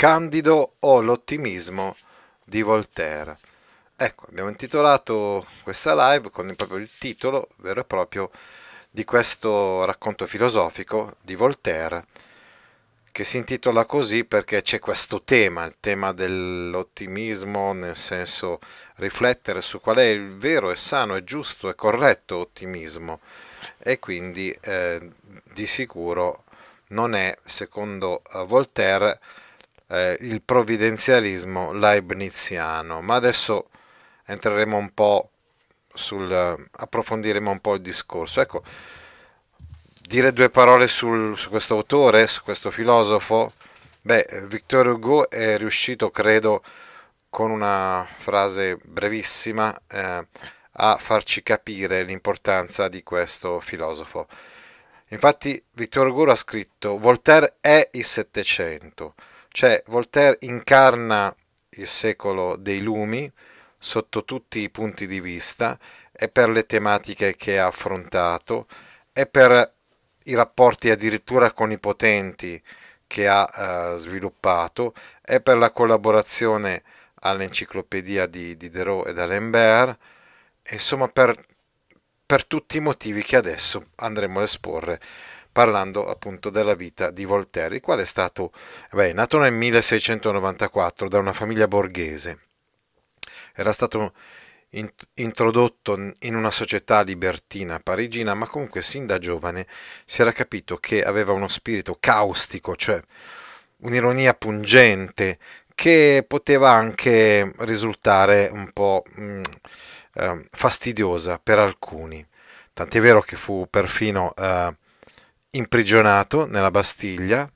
Candido o l'ottimismo di Voltaire. Ecco, abbiamo intitolato questa live con proprio il titolo vero e proprio di questo racconto filosofico di Voltaire, che si intitola così perché c'è questo tema, il tema dell'ottimismo, nel senso riflettere su qual è il vero e sano e giusto e corretto ottimismo. E quindi eh, di sicuro non è, secondo eh, Voltaire, eh, il provvidenzialismo leibniziano, ma adesso entreremo un po' sul approfondiremo un po' il discorso. Ecco, dire due parole sul, su questo autore, su questo filosofo. Beh, Victor Hugo è riuscito, credo, con una frase brevissima eh, a farci capire l'importanza di questo filosofo. Infatti Victor Hugo ha scritto Voltaire è il Settecento. Cioè Voltaire incarna il secolo dei lumi sotto tutti i punti di vista e per le tematiche che ha affrontato e per i rapporti addirittura con i potenti che ha eh, sviluppato e per la collaborazione all'enciclopedia di Diderot e d'Alembert, insomma per, per tutti i motivi che adesso andremo a esporre parlando appunto della vita di Voltaire, il quale è stato beh, nato nel 1694 da una famiglia borghese. Era stato introdotto in una società libertina parigina, ma comunque sin da giovane si era capito che aveva uno spirito caustico, cioè un'ironia pungente che poteva anche risultare un po' mm, ehm, fastidiosa per alcuni. Tant'è vero che fu perfino eh, imprigionato nella Bastiglia,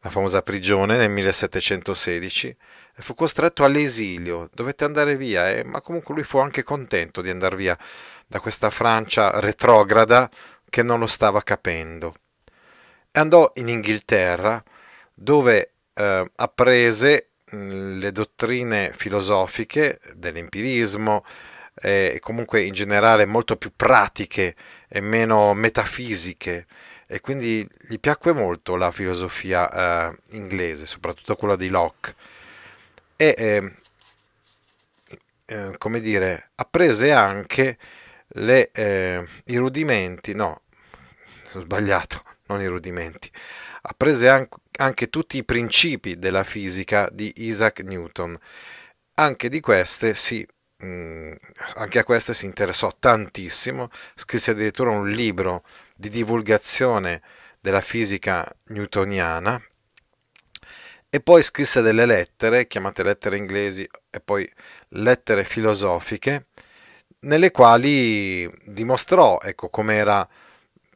la famosa prigione nel 1716, e fu costretto all'esilio, dovette andare via, eh, ma comunque lui fu anche contento di andare via da questa Francia retrograda che non lo stava capendo. E andò in Inghilterra dove eh, apprese mm, le dottrine filosofiche dell'empirismo eh, e comunque in generale molto più pratiche e meno metafisiche e quindi gli piacque molto la filosofia eh, inglese, soprattutto quella di Locke. E, eh, eh, come dire, apprese anche le, eh, i rudimenti, no, sono sbagliato, non i rudimenti, apprese anche, anche tutti i principi della fisica di Isaac Newton. Anche di queste si Mm, anche a queste si interessò tantissimo, scrisse addirittura un libro di divulgazione della fisica newtoniana e poi scrisse delle lettere, chiamate lettere inglesi e poi lettere filosofiche, nelle quali dimostrò ecco, come era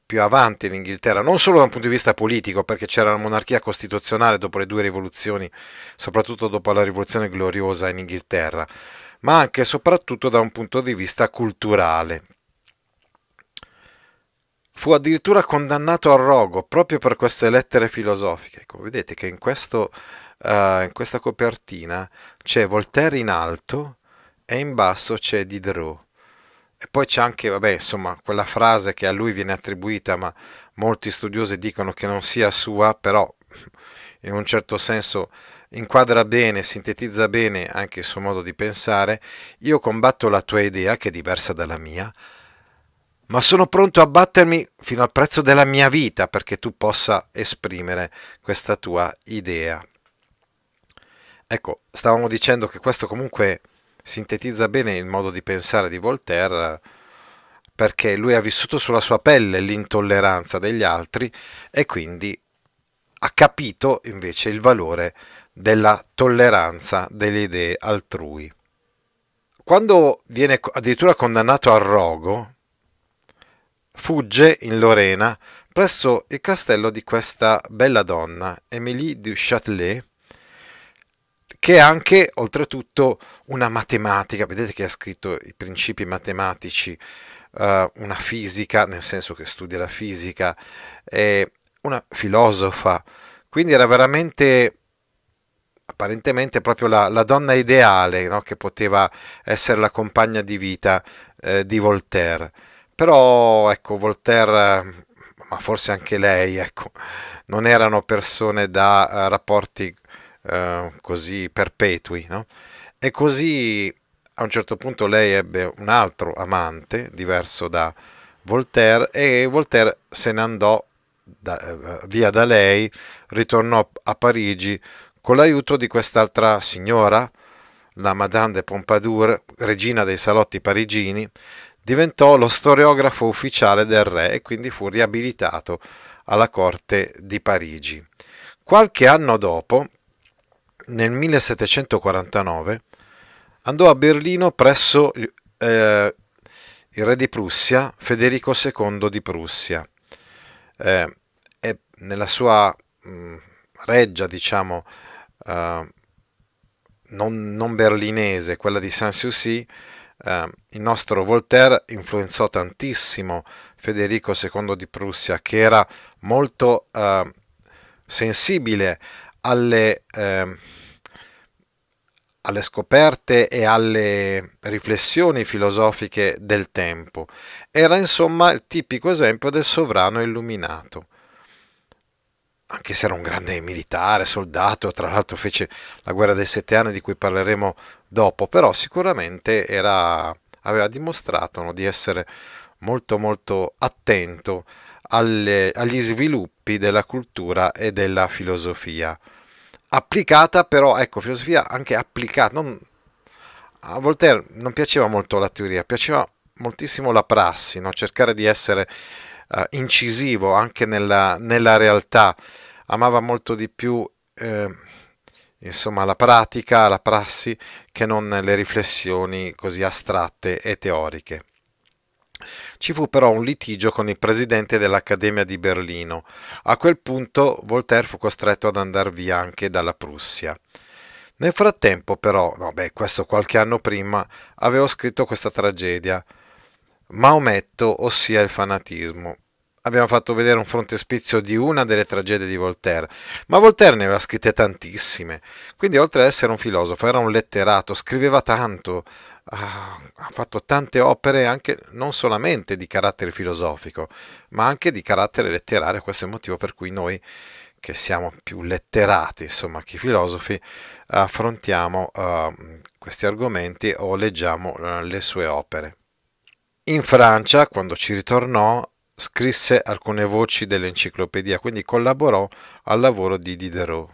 più avanti l'Inghilterra, non solo da un punto di vista politico, perché c'era la monarchia costituzionale dopo le due rivoluzioni, soprattutto dopo la rivoluzione gloriosa in Inghilterra, ma anche e soprattutto da un punto di vista culturale. Fu addirittura condannato al rogo proprio per queste lettere filosofiche. Come ecco, vedete che in, questo, uh, in questa copertina c'è Voltaire in alto e in basso c'è Diderot. E poi c'è anche, vabbè, insomma, quella frase che a lui viene attribuita, ma molti studiosi dicono che non sia sua, però in un certo senso inquadra bene, sintetizza bene anche il suo modo di pensare, io combatto la tua idea che è diversa dalla mia, ma sono pronto a battermi fino al prezzo della mia vita perché tu possa esprimere questa tua idea. Ecco, stavamo dicendo che questo comunque sintetizza bene il modo di pensare di Voltaire perché lui ha vissuto sulla sua pelle l'intolleranza degli altri e quindi ha capito invece il valore di della tolleranza delle idee altrui. Quando viene addirittura condannato al rogo, fugge in Lorena presso il castello di questa bella donna, Émilie du Châtelet, che è anche oltretutto una matematica, vedete che ha scritto i principi matematici, eh, una fisica, nel senso che studia la fisica, una filosofa, quindi era veramente apparentemente proprio la, la donna ideale no? che poteva essere la compagna di vita eh, di Voltaire. Però ecco, Voltaire, ma forse anche lei, ecco, non erano persone da uh, rapporti uh, così perpetui. No? E così a un certo punto lei ebbe un altro amante, diverso da Voltaire, e Voltaire se ne andò da, eh, via da lei, ritornò a Parigi con l'aiuto di quest'altra signora, la Madame de Pompadour, regina dei salotti parigini, diventò lo storiografo ufficiale del re e quindi fu riabilitato alla corte di Parigi. Qualche anno dopo, nel 1749, andò a Berlino presso eh, il re di Prussia, Federico II di Prussia, eh, e nella sua mh, mm, reggia, diciamo, eh, non, non, berlinese, quella di Sanssouci, eh, il nostro Voltaire influenzò tantissimo Federico II di Prussia, che era molto eh, sensibile alle, eh, alle, scoperte e alle riflessioni filosofiche del tempo. Era insomma il tipico esempio del sovrano illuminato anche se era un grande militare, soldato, tra l'altro fece la guerra dei sette anni di cui parleremo dopo, però sicuramente era, aveva dimostrato no, di essere molto molto attento alle, agli sviluppi della cultura e della filosofia. Applicata però, ecco, filosofia anche applicata. Non, a Voltaire non piaceva molto la teoria, piaceva moltissimo la prassi, no? cercare di essere eh, incisivo anche nella, nella, realtà, amava molto di più eh, insomma, la pratica, la prassi, che non le riflessioni così astratte e teoriche. Ci fu però un litigio con il presidente dell'Accademia di Berlino. A quel punto Voltaire fu costretto ad andare via anche dalla Prussia. Nel frattempo però, no beh, questo qualche anno prima, avevo scritto questa tragedia, Maometto, ossia il fanatismo. Abbiamo fatto vedere un frontespizio di una delle tragedie di Voltaire, ma Voltaire ne aveva scritte tantissime, quindi oltre ad essere un filosofo era un letterato, scriveva tanto, ha fatto tante opere anche non solamente di carattere filosofico, ma anche di carattere letterario, questo è il motivo per cui noi che siamo più letterati, insomma, che filosofi, affrontiamo uh, questi argomenti o leggiamo uh, le sue opere. In Francia, quando ci ritornò, scrisse alcune voci dell'enciclopedia, quindi collaborò al lavoro di Diderot.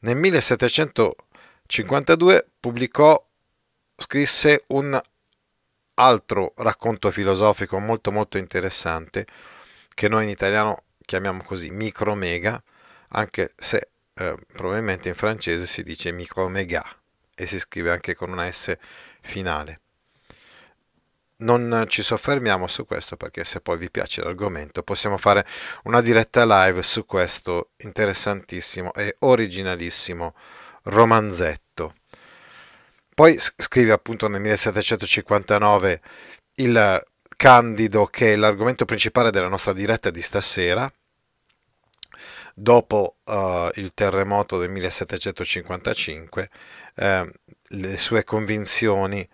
Nel 1752 pubblicò, scrisse un altro racconto filosofico molto molto interessante, che noi in italiano chiamiamo così micromega, anche se eh, probabilmente in francese si dice micromega e si scrive anche con una S finale non ci soffermiamo su questo perché se poi vi piace l'argomento possiamo fare una diretta live su questo interessantissimo e originalissimo romanzetto. Poi scrive appunto nel 1759 il Candido che è l'argomento principale della nostra diretta di stasera. Dopo uh, il terremoto del 1755, eh, le sue convinzioni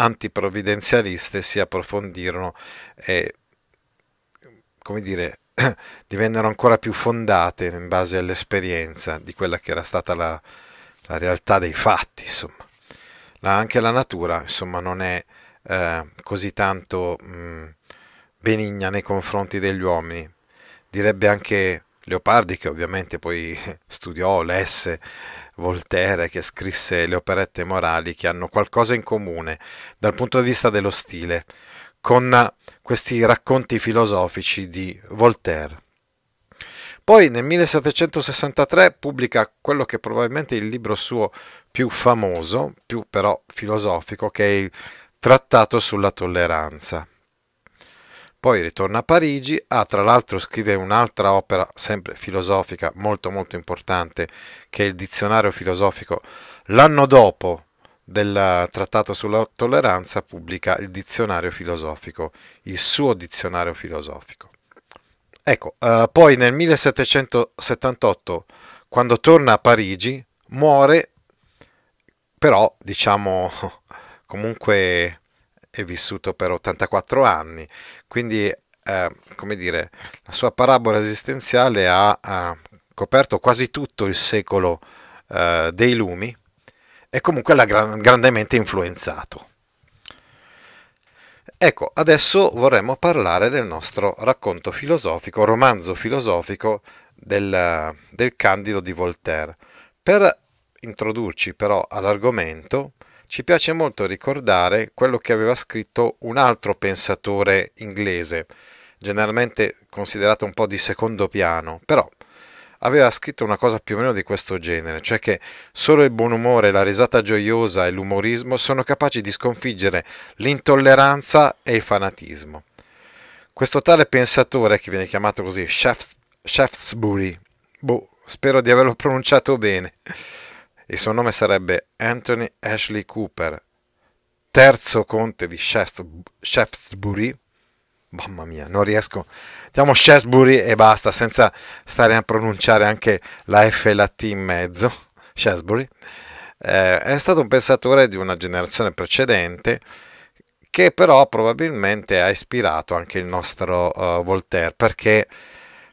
antiprovvidenzialiste si approfondirono e, come dire, divennero ancora più fondate in base all'esperienza di quella che era stata la, la realtà dei fatti. Insomma. La, anche la natura insomma, non è eh, così tanto mh, mm, benigna nei confronti degli uomini. Direbbe anche Leopardi, che ovviamente poi studiò, lesse, Voltaire che scrisse le operette morali che hanno qualcosa in comune dal punto di vista dello stile con questi racconti filosofici di Voltaire. Poi nel 1763 pubblica quello che è probabilmente il libro suo più famoso, più però filosofico, che è il Trattato sulla tolleranza. Poi ritorna a Parigi, ah, tra l'altro scrive un'altra opera sempre filosofica molto molto importante che è il dizionario filosofico. L'anno dopo del trattato sulla tolleranza pubblica il dizionario filosofico, il suo dizionario filosofico. Ecco, eh, poi nel 1778, quando torna a Parigi, muore, però diciamo comunque è vissuto per 84 anni, quindi, eh, come dire, la sua parabola esistenziale ha, ha coperto quasi tutto il secolo eh, dei lumi e comunque l'ha gran, grandemente influenzato. Ecco, adesso vorremmo parlare del nostro racconto filosofico, romanzo filosofico del, del Candido di Voltaire. Per introdurci però all'argomento, ci piace molto ricordare quello che aveva scritto un altro pensatore inglese, generalmente considerato un po' di secondo piano, però aveva scritto una cosa più o meno di questo genere, cioè che solo il buon umore, la risata gioiosa e l'umorismo sono capaci di sconfiggere l'intolleranza e il fanatismo. Questo tale pensatore, che viene chiamato così Shaftesbury, boh, spero di averlo pronunciato bene, il suo nome sarebbe Anthony Ashley Cooper, terzo conte di Shaftesbury. Mamma mia, non riesco. Diamo Shaftesbury e basta, senza stare a pronunciare anche la F e la T in mezzo. Shaftesbury. Eh, è stato un pensatore di una generazione precedente che però probabilmente ha ispirato anche il nostro uh, Voltaire perché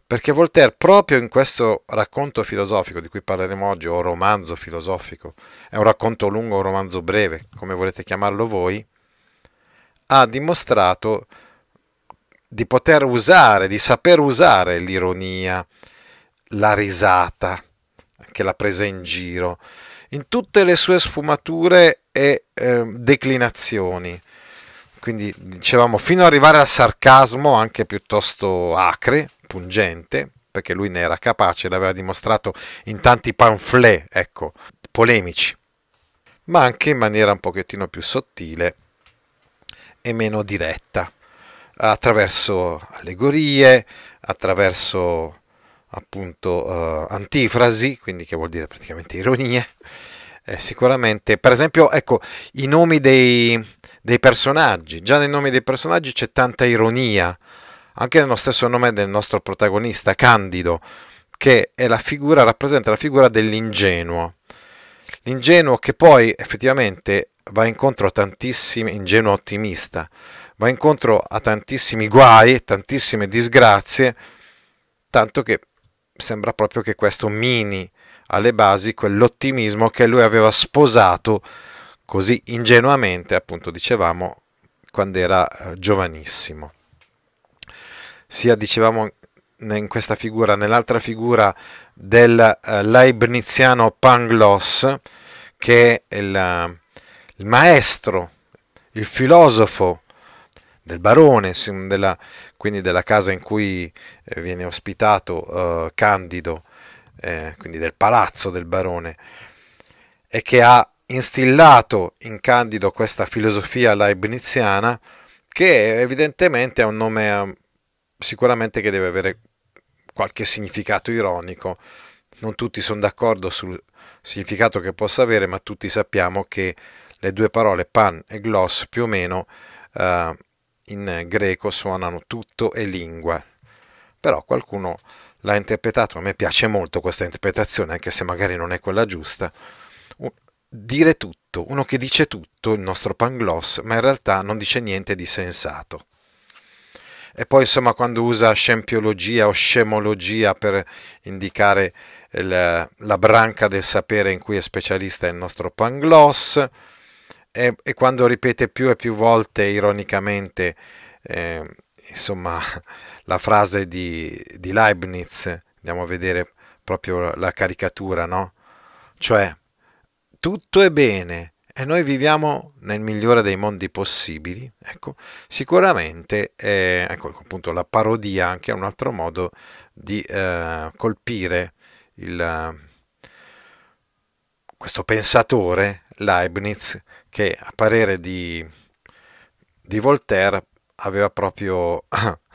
perché Voltaire proprio in questo racconto filosofico di cui parleremo oggi, o romanzo filosofico, è un racconto lungo o romanzo breve, come volete chiamarlo voi, ha dimostrato di poter usare, di saper usare l'ironia, la risata, anche la presa in giro, in tutte le sue sfumature e eh, declinazioni. Quindi dicevamo fino ad arrivare al sarcasmo anche piuttosto acre, pungente, perché lui ne era capace, l'aveva dimostrato in tanti pamphlet, ecco, polemici, ma anche in maniera un pochettino più sottile e meno diretta, attraverso allegorie, attraverso appunto eh, antifrasi, quindi che vuol dire praticamente ironie, eh, sicuramente, per esempio, ecco, i nomi dei, dei personaggi, già nei nomi dei personaggi c'è tanta ironia, anche nello stesso nome del nostro protagonista, Candido, che la figura, rappresenta la figura dell'ingenuo. L'ingenuo che poi effettivamente va incontro a tantissimi, ingenuo ottimista, va incontro a tantissimi guai, tantissime disgrazie, tanto che sembra proprio che questo mini alle basi quell'ottimismo che lui aveva sposato così ingenuamente, appunto dicevamo, quando era eh, giovanissimo sia dicevamo in questa figura, nell'altra figura del eh, leibniziano Pangloss, che è il, eh, il maestro, il filosofo del barone, della, quindi della casa in cui eh, viene ospitato eh, Candido, eh, quindi del palazzo del barone, e che ha instillato in Candido questa filosofia leibniziana che evidentemente ha un nome eh, sicuramente che deve avere qualche significato ironico. Non tutti sono d'accordo sul significato che possa avere, ma tutti sappiamo che le due parole pan e gloss più o meno eh, in greco suonano tutto e lingua. Però qualcuno l'ha interpretato, a me piace molto questa interpretazione, anche se magari non è quella giusta. Dire tutto, uno che dice tutto, il nostro pangloss, ma in realtà non dice niente di sensato e poi insomma quando usa scempiologia o scemologia per indicare il, la branca del sapere in cui è specialista il nostro Pangloss e, e quando ripete più e più volte ironicamente eh, insomma la frase di, di, Leibniz andiamo a vedere proprio la caricatura no? cioè tutto è bene e noi viviamo nel migliore dei mondi possibili, ecco, sicuramente è, eh, ecco, appunto, la parodia anche è un altro modo di eh, colpire il, questo pensatore Leibniz che a parere di, di Voltaire aveva proprio,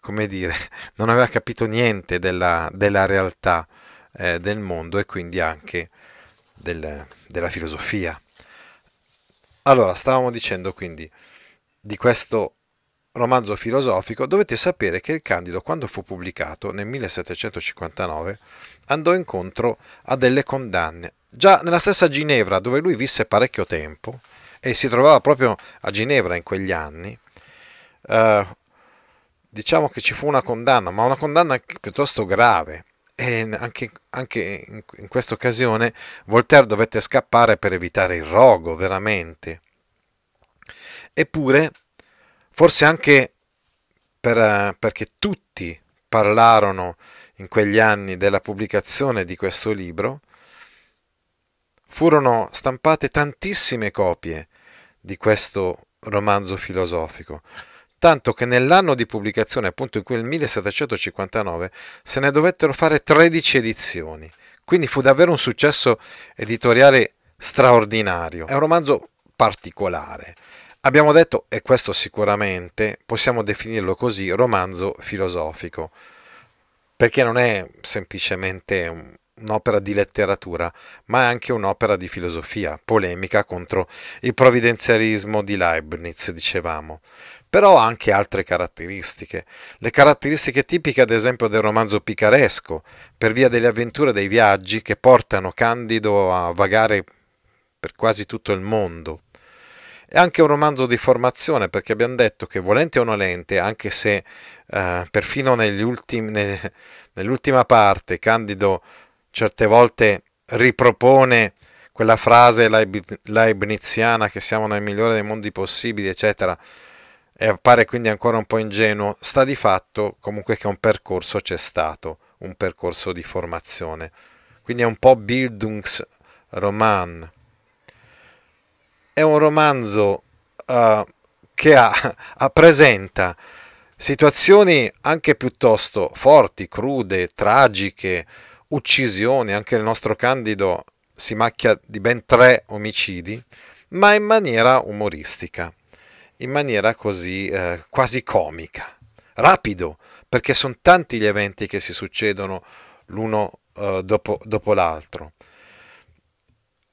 come dire, non aveva capito niente della, della realtà eh, del mondo e quindi anche del, della filosofia. Allora, stavamo dicendo quindi di questo romanzo filosofico, dovete sapere che il Candido, quando fu pubblicato nel 1759, andò incontro a delle condanne. Già nella stessa Ginevra, dove lui visse parecchio tempo, e si trovava proprio a Ginevra in quegli anni, eh, diciamo che ci fu una condanna, ma una condanna piuttosto grave, e anche, anche in, in questa occasione Voltaire dovette scappare per evitare il rogo, veramente. Eppure, forse anche per, perché tutti parlarono in quegli anni della pubblicazione di questo libro, furono stampate tantissime copie di questo romanzo filosofico tanto che nell'anno di pubblicazione, appunto in quel 1759, se ne dovettero fare 13 edizioni. Quindi fu davvero un successo editoriale straordinario. È un romanzo particolare. Abbiamo detto, e questo sicuramente possiamo definirlo così, romanzo filosofico, perché non è semplicemente un'opera di letteratura, ma è anche un'opera di filosofia, polemica contro il provvidenzialismo di Leibniz, dicevamo però ha anche altre caratteristiche. Le caratteristiche tipiche ad esempio del romanzo picaresco, per via delle avventure e dei viaggi che portano Candido a vagare per quasi tutto il mondo. È anche un romanzo di formazione perché abbiamo detto che volente o nolente, anche se eh, perfino ultimi, nel, nell'ultima parte Candido certe volte ripropone quella frase leibniziana che siamo nel migliore dei mondi possibili, eccetera, e appare quindi ancora un po' ingenuo, sta di fatto comunque che un percorso c'è stato, un percorso di formazione. Quindi è un po' Bildungsroman. È un romanzo uh, che ha, presenta situazioni anche piuttosto forti, crude, tragiche, uccisioni, anche il nostro Candido si macchia di ben tre omicidi, ma in maniera umoristica in maniera così eh, quasi comica. Rapido, perché sono tanti gli eventi che si succedono l'uno eh, dopo, dopo l'altro.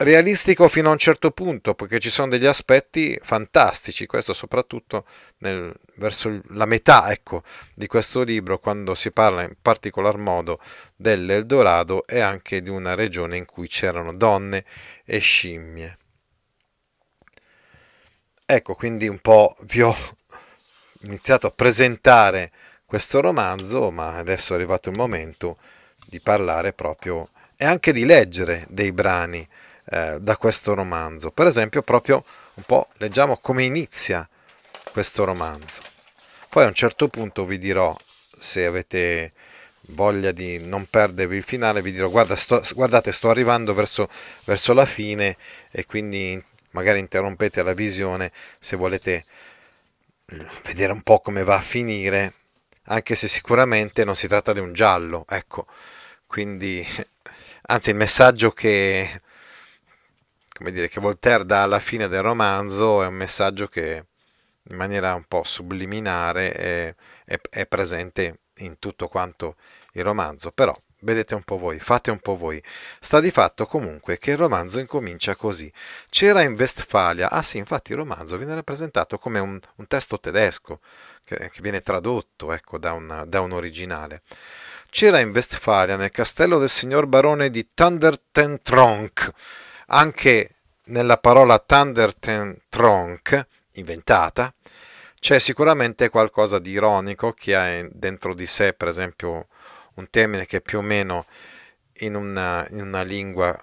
Realistico fino a un certo punto, perché ci sono degli aspetti fantastici, questo soprattutto nel, verso la metà ecco, di questo libro, quando si parla in particolar modo dell'Eldorado e anche di una regione in cui c'erano donne e scimmie. Ecco, quindi un po' vi ho iniziato a presentare questo romanzo, ma adesso è arrivato il momento di parlare proprio e anche di leggere dei brani eh, da questo romanzo. Per esempio, proprio un po' leggiamo come inizia questo romanzo. Poi a un certo punto vi dirò se avete voglia di non perdervi il finale, vi dirò guarda, sto, guardate sto arrivando verso, verso, la fine e quindi magari interrompete la visione se volete vedere un po' come va a finire, anche se sicuramente non si tratta di un giallo, ecco, quindi anzi il messaggio che, come dire, che Voltaire dà alla fine del romanzo è un messaggio che in maniera un po' subliminare è, è, è presente in tutto quanto il romanzo, però Vedete un po' voi, fate un po' voi. Sta di fatto comunque che il romanzo incomincia così. C'era in Westfalia, ah sì, infatti il romanzo viene rappresentato come un, un testo tedesco, che, che, viene tradotto ecco, da, una, da un originale. C'era in Westfalia, nel castello del signor barone di Thundertentronk, anche nella parola Thundertentronk, inventata, c'è sicuramente qualcosa di ironico che ha dentro di sé, per esempio, un termine che più o meno in una, in una lingua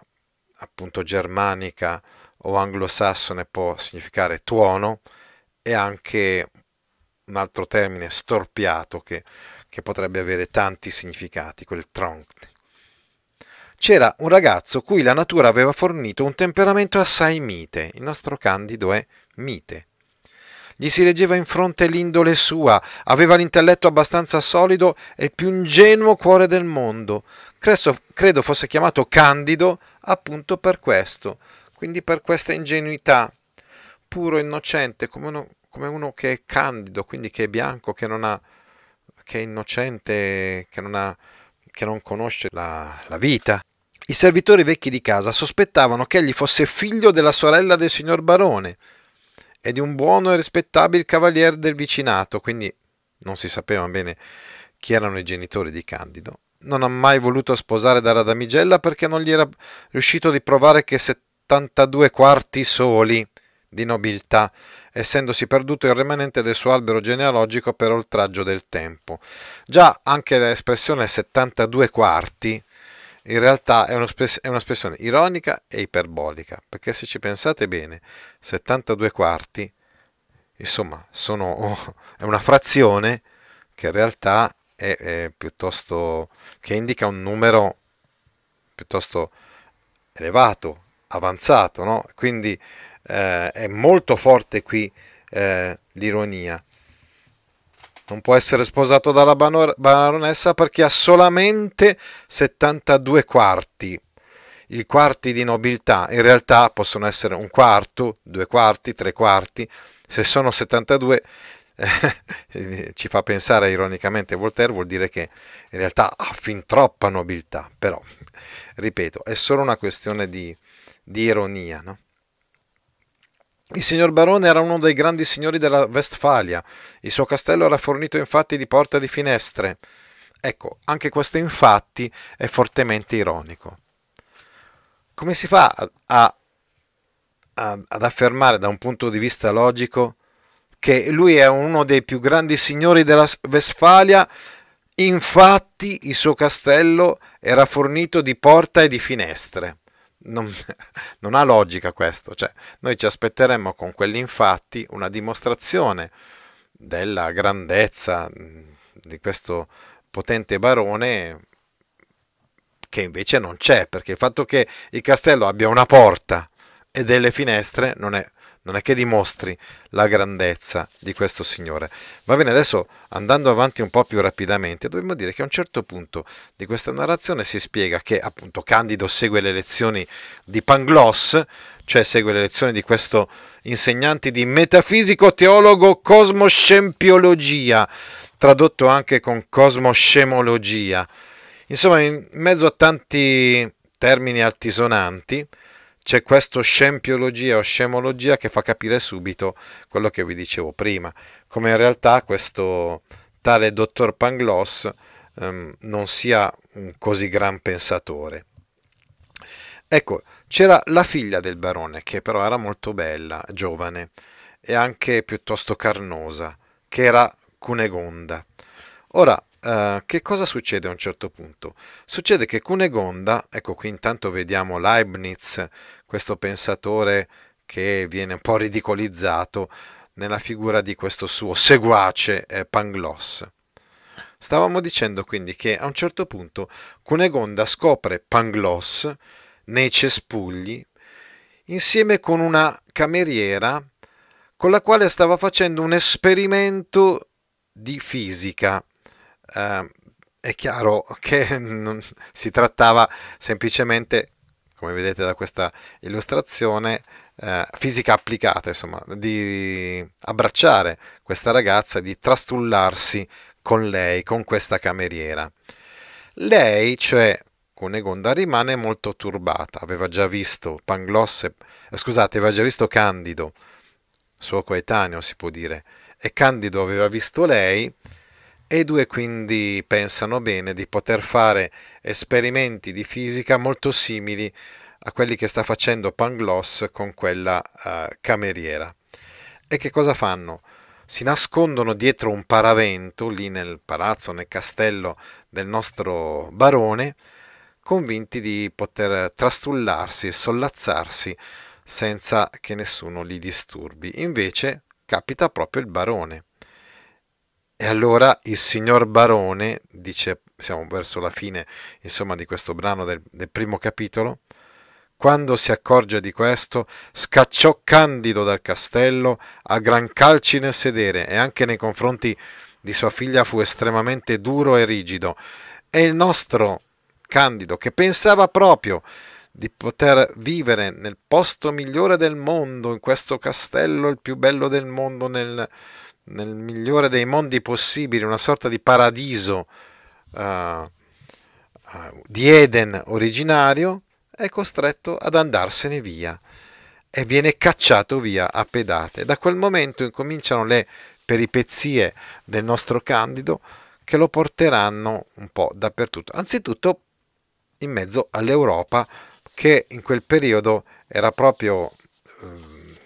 appunto germanica o anglosassone può significare tuono e anche un altro termine storpiato che, che potrebbe avere tanti significati, quel tronc. C'era un ragazzo cui la natura aveva fornito un temperamento assai mite, il nostro Candido è mite, gli si reggeva in fronte l'indole sua, aveva l'intelletto abbastanza solido e il più ingenuo cuore del mondo. Cresso, credo fosse chiamato Candido appunto per questo, quindi per questa ingenuità, puro, innocente, come uno, come uno che è candido, quindi che è bianco, che, ha, che è innocente, che non, ha, che non conosce la, la vita. I servitori vecchi di casa sospettavano che egli fosse figlio della sorella del signor barone, e di un buono e rispettabile cavaliere del vicinato, quindi non si sapeva bene chi erano i genitori di Candido, non ha mai voluto sposare da Radamigella perché non gli era riuscito di provare che 72 quarti soli di nobiltà, essendosi perduto il rimanente del suo albero genealogico per oltraggio del tempo. Già anche l'espressione 72 quarti in realtà è, un'espressione ironica e iperbolica, perché se ci pensate bene, 72 quarti, insomma, sono, è una frazione che in realtà è, è piuttosto, che indica un numero piuttosto elevato, avanzato, no? quindi eh, è molto forte qui eh, l'ironia non può essere sposato dalla baronessa perché ha solamente 72 quarti. I quarti di nobiltà in realtà possono essere un quarto, due quarti, tre quarti. Se sono 72 eh, ci fa pensare ironicamente Voltaire, vuol dire che in realtà ha fin troppa nobiltà, però ripeto, è solo una questione di, di ironia. No? Il signor Barone era uno dei grandi signori della Westfalia. il suo castello era fornito infatti di porta e di finestre. Ecco, anche questo infatti è fortemente ironico. Come si fa a, a, ad affermare da un punto di vista logico che lui è uno dei più grandi signori della Westfalia? Infatti il suo castello era fornito di porta e di finestre non, non, ha logica questo. Cioè, noi ci aspetteremmo con quelli infatti una dimostrazione della grandezza di questo potente barone che invece non c'è, perché il fatto che il castello abbia una porta e delle finestre non è non è che dimostri la grandezza di questo Signore. Va bene, adesso andando avanti un po' più rapidamente, dobbiamo dire che a un certo punto di questa narrazione si spiega che appunto Candido segue le lezioni di Pangloss, cioè segue le lezioni di questo insegnante di metafisico teologo cosmoscempiologia, tradotto anche con cosmoscemologia. Insomma, in mezzo a tanti termini altisonanti, c'è questa scempiologia o scemologia che fa capire subito quello che vi dicevo prima, come in realtà questo tale dottor Pangloss ehm, non sia un così gran pensatore. Ecco, c'era la figlia del barone, che però era molto bella, giovane, e anche piuttosto carnosa, che era Cunegonda. Ora, Uh, che cosa succede a un certo punto? Succede che Cunegonda, ecco qui intanto vediamo Leibniz questo pensatore che viene un po' ridicolizzato nella figura di questo suo seguace eh, Pangloss. Stavamo dicendo quindi che a un certo punto Cunegonda scopre Pangloss nei cespugli insieme con una cameriera con la quale stava facendo un esperimento di fisica. Eh, è chiaro che non, si trattava semplicemente come vedete da questa illustrazione, eh, fisica applicata, insomma, di abbracciare questa ragazza, di trastullarsi con lei, con questa cameriera. Lei, cioè Cunegonda, rimane molto turbata, aveva già visto Pangloss, eh, scusate, aveva già visto Candido, suo coetaneo si può dire, e Candido aveva visto lei, e i due quindi pensano bene di poter fare esperimenti di fisica molto simili a quelli che sta facendo Pangloss con quella eh, cameriera. E che cosa fanno? Si nascondono dietro un paravento lì nel palazzo, nel castello del nostro barone, convinti di poter trastullarsi e sollazzarsi senza che nessuno li disturbi. Invece capita proprio il barone e allora il signor Barone dice, siamo verso la fine insomma di questo brano del, del primo capitolo, quando si accorge di questo, scacciò Candido dal castello a gran calci nel sedere e anche nei confronti di sua figlia fu estremamente duro e rigido. E il nostro Candido, che pensava proprio di poter vivere nel posto migliore del mondo, in questo castello il più bello del mondo, nel, nel migliore dei mondi possibili, una sorta di paradiso uh, uh, di Eden originario, è costretto ad andarsene via e viene cacciato via a pedate. Da quel momento incominciano le peripezie del nostro Candido che lo porteranno un po' dappertutto. Anzitutto in mezzo all'Europa che in quel periodo era proprio eh,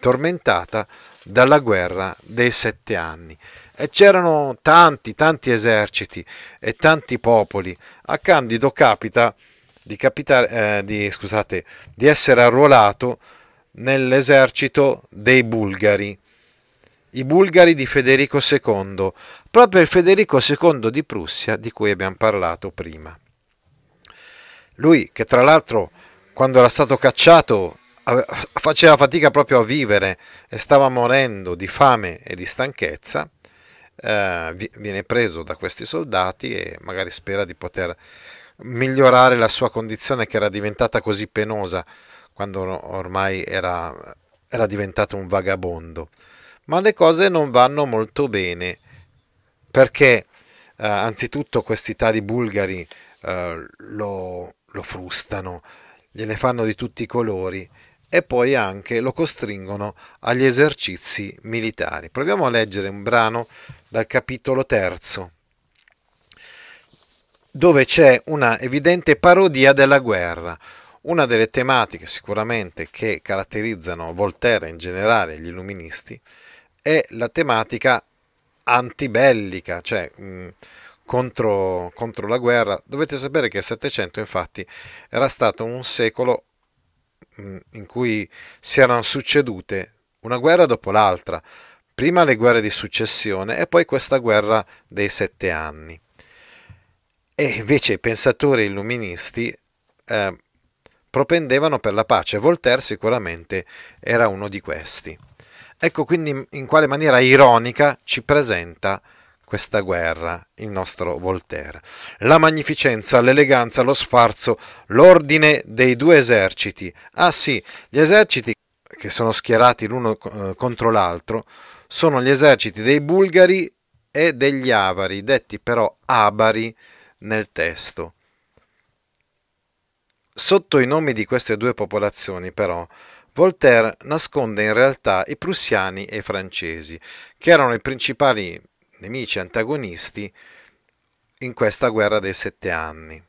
tormentata dalla guerra dei sette anni. E c'erano tanti, tanti eserciti e tanti popoli. A Candido capita di, capitare, eh, di, scusate, di essere arruolato nell'esercito dei bulgari, i bulgari di Federico II, proprio il Federico II di Prussia di cui abbiamo parlato prima. Lui che tra l'altro quando era stato cacciato faceva fatica proprio a vivere e stava morendo di fame e di stanchezza, eh, viene preso da questi soldati e magari spera di poter migliorare la sua condizione che era diventata così penosa quando ormai era, era diventato un vagabondo. Ma le cose non vanno molto bene perché eh, anzitutto questi tali bulgari eh, lo, lo frustano, gliene fanno di tutti i colori e poi anche lo costringono agli esercizi militari. Proviamo a leggere un brano dal capitolo terzo, dove c'è una evidente parodia della guerra. Una delle tematiche sicuramente che caratterizzano Voltaire in generale, gli illuministi, è la tematica antibellica, cioè mh, contro, contro la guerra. Dovete sapere che il Settecento infatti era stato un secolo Mm, in cui si erano succedute una guerra dopo l'altra, prima le guerre di successione e poi questa guerra dei sette anni. E invece i pensatori illuministi eh, propendevano per la pace, Voltaire sicuramente era uno di questi. Ecco quindi in quale maniera ironica ci presenta questa guerra, il nostro Voltaire. La magnificenza, l'eleganza, lo sfarzo, l'ordine dei due eserciti. Ah sì, gli eserciti che sono schierati l'uno eh, contro l'altro sono gli eserciti dei bulgari e degli avari, detti però abari nel testo. Sotto i nomi di queste due popolazioni, però, Voltaire nasconde in realtà i prussiani e i francesi, che erano i principali nemici antagonisti in questa guerra dei sette anni.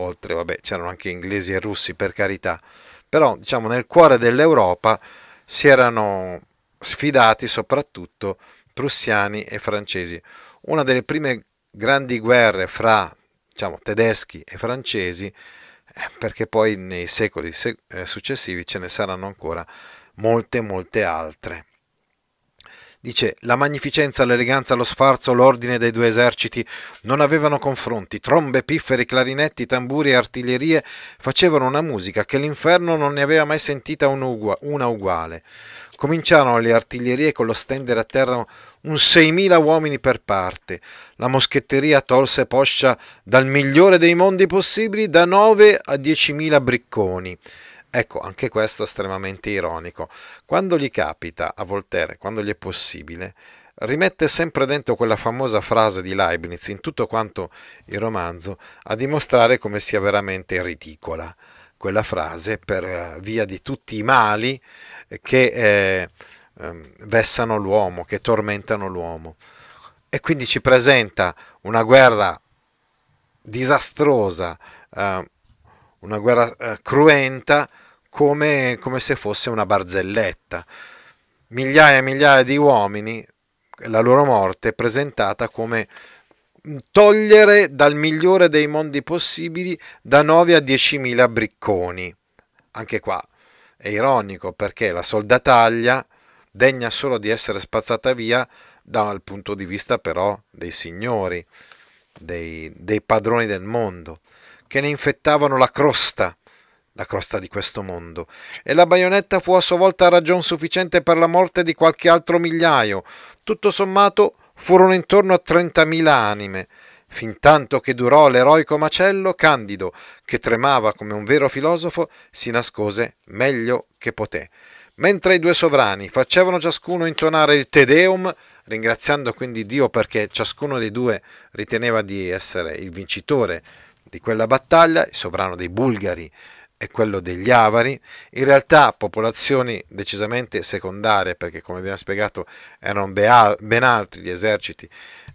Oltre, vabbè, c'erano anche inglesi e russi per carità, però diciamo nel cuore dell'Europa si erano sfidati soprattutto prussiani e francesi. Una delle prime grandi guerre fra diciamo, tedeschi e francesi, eh, perché poi nei secoli eh, successivi ce ne saranno ancora molte molte altre. Dice, la magnificenza, l'eleganza, lo sfarzo, l'ordine dei due eserciti non avevano confronti, trombe, pifferi, clarinetti, tamburi e artiglierie facevano una musica che l'inferno non ne aveva mai sentita una uguale. Cominciarono le artiglierie con lo stendere a terra un 6.000 uomini per parte. La moschetteria tolse poscia dal migliore dei mondi possibili da 9 a 10.000 bricconi. Ecco, anche questo è estremamente ironico. Quando gli capita, a Voltaire, quando gli è possibile, rimette sempre dentro quella famosa frase di Leibniz in tutto quanto il romanzo a dimostrare come sia veramente ridicola quella frase per eh, via di tutti i mali che eh, ehm, vessano l'uomo, che tormentano l'uomo. E quindi ci presenta una guerra disastrosa, eh, una guerra eh, cruenta, come, come se fosse una barzelletta. Migliaia e migliaia di uomini, la loro morte è presentata come togliere dal migliore dei mondi possibili da 9 a 10.000 bricconi. Anche qua è ironico perché la soldataglia degna solo di essere spazzata via dal punto di vista però dei signori, dei, dei padroni del mondo, che ne infettavano la crosta la crosta di questo mondo, e la baionetta fu a sua volta ragion sufficiente per la morte di qualche altro migliaio. Tutto sommato furono intorno a 30.000 anime, fintanto che durò l'eroico macello, Candido, che tremava come un vero filosofo, si nascose meglio che poté. Mentre i due sovrani facevano ciascuno intonare il Te Deum, ringraziando quindi Dio perché ciascuno dei due riteneva di essere il vincitore di quella battaglia, il sovrano dei Bulgari e quello degli avari, in realtà popolazioni decisamente secondarie, perché come abbiamo spiegato erano ben altri gli eserciti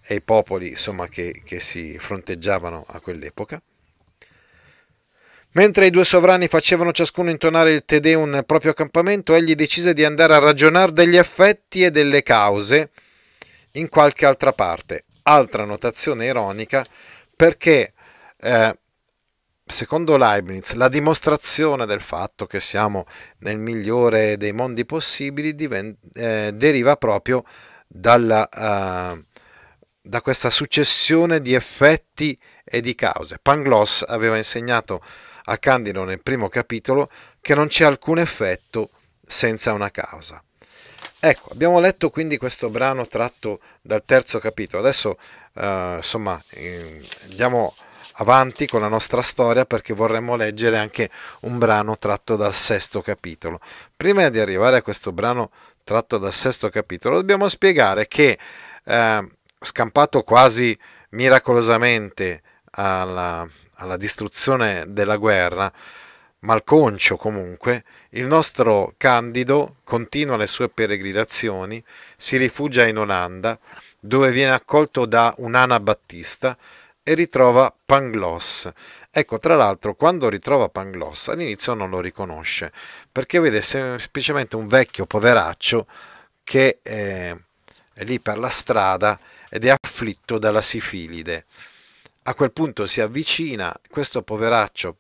e i popoli insomma, che, che si fronteggiavano a quell'epoca. Mentre i due sovrani facevano ciascuno intonare il Te Deum nel proprio accampamento, egli decise di andare a ragionare degli effetti e delle cause in qualche altra parte. Altra notazione ironica perché eh, secondo Leibniz, la dimostrazione del fatto che siamo nel migliore dei mondi possibili diven- eh, deriva proprio dalla, eh, da questa successione di effetti e di cause. Pangloss aveva insegnato a Candido nel primo capitolo che non c'è alcun effetto senza una causa. Ecco, abbiamo letto quindi questo brano tratto dal terzo capitolo. Adesso, eh, insomma, andiamo avanti con la nostra storia perché vorremmo leggere anche un brano tratto dal sesto capitolo. Prima di arrivare a questo brano tratto dal sesto capitolo dobbiamo spiegare che eh, scampato quasi miracolosamente alla, alla distruzione della guerra, malconcio comunque, il nostro Candido continua le sue peregrinazioni, si rifugia in Olanda, dove viene accolto da un anabattista e ritrova Pangloss. Ecco, tra l'altro, quando ritrova Pangloss all'inizio non lo riconosce, perché vede semplicemente un vecchio poveraccio che è, eh, è lì per la strada ed è afflitto dalla sifilide. A quel punto si avvicina, questo poveraccio